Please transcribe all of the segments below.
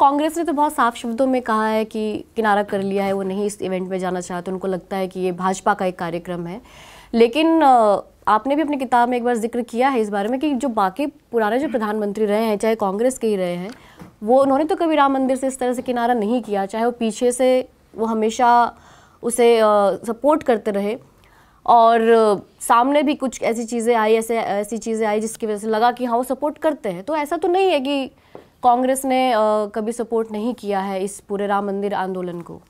कांग्रेस ने तो बहुत साफ शब्दों में कहा है कि किनारा कर लिया है वो नहीं इस इवेंट में जाना चाहते उनको लगता है कि ये भाजपा का एक कार्यक्रम है लेकिन आपने भी अपनी किताब में एक बार जिक्र किया है इस बारे में कि जो बाकी पुराने जो प्रधानमंत्री रहे हैं चाहे कांग्रेस के ही रहे हैं वो उन्होंने तो कभी राम मंदिर से इस तरह से किनारा नहीं किया चाहे वो पीछे से वो हमेशा उसे सपोर्ट करते रहे और सामने भी कुछ ऐसी चीज़ें आई ऐसे ऐसी चीज़ें आई जिसकी वजह से लगा कि हाँ वो सपोर्ट करते हैं तो ऐसा तो नहीं है कि कांग्रेस ने कभी सपोर्ट नहीं किया है इस पूरे राम मंदिर आंदोलन को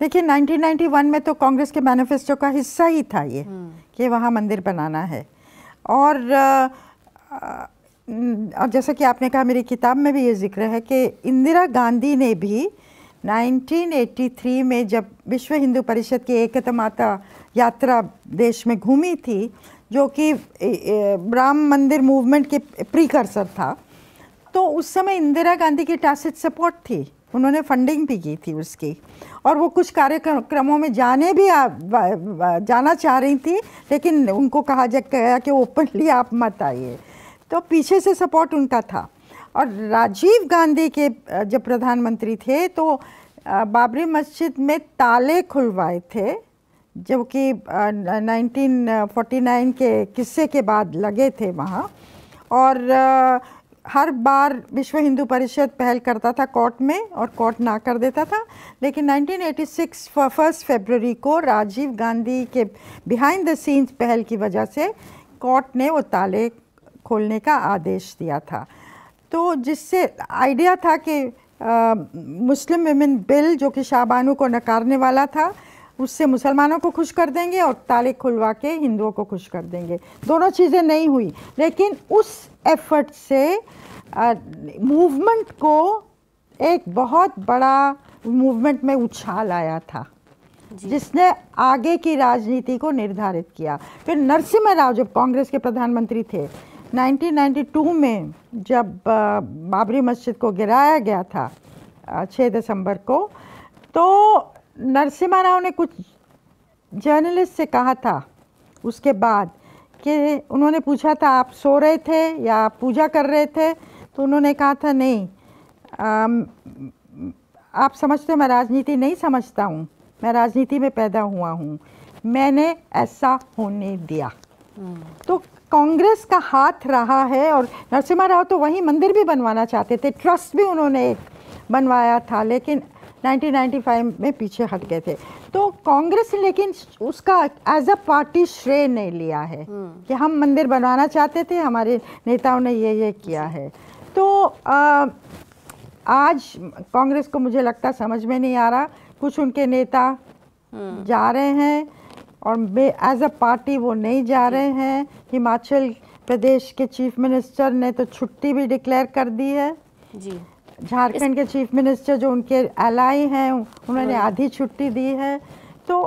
देखिए 1991 में तो कांग्रेस के मैनिफेस्टो का हिस्सा ही था ये हम्म। कि वहाँ मंदिर बनाना है और और जैसा कि आपने कहा मेरी किताब में भी ये जिक्र है कि इंदिरा गांधी ने भी 1983 में जब विश्व हिंदू परिषद की एकता माता यात्रा देश में घूमी थी जो कि राम मंदिर मूवमेंट के प्रीकर्सर था तो उस समय इंदिरा गांधी की टासिड सपोर्ट थी उन्होंने फंडिंग भी की थी उसकी और वो कुछ कार्यक्रमों में जाने भी आ, जाना चाह रही थी लेकिन उनको कहा जा गया कि ओपनली आप मत आइए तो पीछे से सपोर्ट उनका था और राजीव गांधी के जब प्रधानमंत्री थे तो बाबरी मस्जिद में ताले खुलवाए थे जो कि 1949 के किस्से के बाद लगे थे वहाँ और हर बार विश्व हिंदू परिषद पहल करता था कोर्ट में और कोर्ट ना कर देता था लेकिन 1986 फर्स्ट फरवरी को राजीव गांधी के बिहाइंड द सीन्स पहल की वजह से कोर्ट ने वो ताले खोलने का आदेश दिया था तो जिससे आइडिया था कि मुस्लिम वेमेन बिल जो कि शाहबानू को नकारने वाला था उससे मुसलमानों को खुश कर देंगे और ताले खुलवा के हिंदुओं को खुश कर देंगे दोनों चीज़ें नहीं हुई लेकिन उस एफर्ट से मूवमेंट को एक बहुत बड़ा मूवमेंट में उछाल आया था जिसने आगे की राजनीति को निर्धारित किया फिर नरसिम्हा राव जब कांग्रेस के प्रधानमंत्री थे 1992 में जब बाबरी मस्जिद को गिराया गया था 6 दिसंबर को तो नरसिम्हा राव ने कुछ जर्नलिस्ट से कहा था उसके बाद कि उन्होंने पूछा था आप सो रहे थे या पूजा कर रहे थे तो उन्होंने कहा था नहीं आम, आप समझते मैं राजनीति नहीं समझता हूँ मैं राजनीति में पैदा हुआ हूँ मैंने ऐसा होने दिया हम्म। तो कांग्रेस का हाथ रहा है और नरसिम्हा राव तो वहीं मंदिर भी बनवाना चाहते थे ट्रस्ट भी उन्होंने बनवाया था लेकिन 1995 में पीछे हट गए थे तो कांग्रेस ने लेकिन उसका एज अ पार्टी श्रेय नहीं लिया है हम्म। कि हम मंदिर बनवाना चाहते थे हमारे नेताओं ने ये ये किया है तो आ, आज कांग्रेस को मुझे लगता समझ में नहीं आ रहा कुछ उनके नेता हम्म। जा रहे हैं और एज अ पार्टी वो नहीं जा हम्म। रहे हैं हिमाचल प्रदेश के चीफ मिनिस्टर ने तो छुट्टी भी डिक्लेयर कर दी है जी झारखंड के चीफ मिनिस्टर जो उनके एलाई हैं उन्होंने हाँ। आधी छुट्टी दी है तो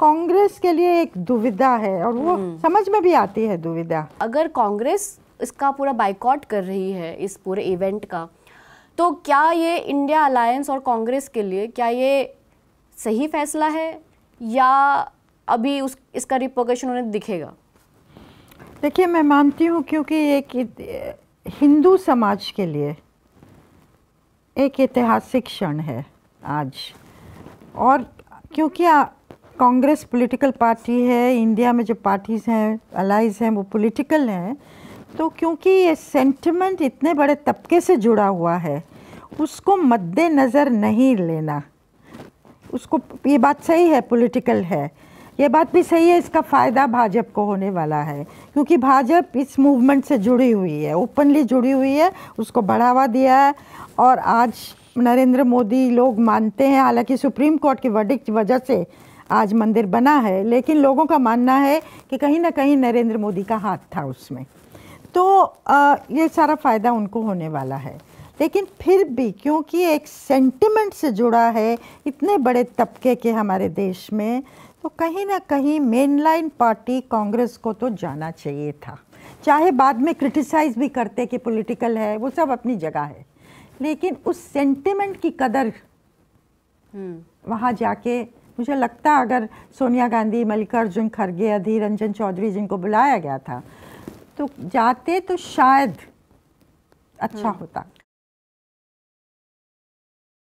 कांग्रेस के लिए एक दुविधा है और वो हम्म। समझ में भी आती है दुविधा अगर कांग्रेस इसका पूरा बाइकआउट कर रही है इस पूरे इवेंट का तो क्या ये इंडिया अलायंस और कांग्रेस के लिए क्या ये सही फैसला है या अभी उस इसका रिपोर्टेशन उन्हें दिखेगा देखिए मैं मानती हूँ क्योंकि एक हिंदू समाज के लिए एक ऐतिहासिक क्षण है आज और क्योंकि कांग्रेस पॉलिटिकल पार्टी है इंडिया में जो पार्टीज़ हैं अलाइज हैं वो पॉलिटिकल हैं तो क्योंकि ये सेंटिमेंट इतने बड़े तबके से जुड़ा हुआ है उसको मद्देनज़र नहीं लेना उसको ये बात सही है पॉलिटिकल है ये बात भी सही है इसका फ़ायदा भाजपा को होने वाला है क्योंकि भाजपा इस मूवमेंट से जुड़ी हुई है ओपनली जुड़ी हुई है उसको बढ़ावा दिया है और आज नरेंद्र मोदी लोग मानते हैं हालांकि सुप्रीम कोर्ट की वर्डिक की वजह से आज मंदिर बना है लेकिन लोगों का मानना है कि कहीं ना कहीं नरेंद्र मोदी का हाथ था उसमें तो आ, ये सारा फ़ायदा उनको होने वाला है लेकिन फिर भी क्योंकि एक सेंटिमेंट से जुड़ा है इतने बड़े तबके के हमारे देश में तो कहीं ना कहीं मेनलाइन पार्टी कांग्रेस को तो जाना चाहिए था चाहे बाद में क्रिटिसाइज़ भी करते कि पॉलिटिकल है वो सब अपनी जगह है लेकिन उस सेंटिमेंट की कदर हम्म। वहाँ जाके मुझे लगता अगर सोनिया गांधी मल्लिकार्जुन खड़गे अधीर रंजन चौधरी जिनको बुलाया गया था तो जाते तो शायद अच्छा हम्म। होता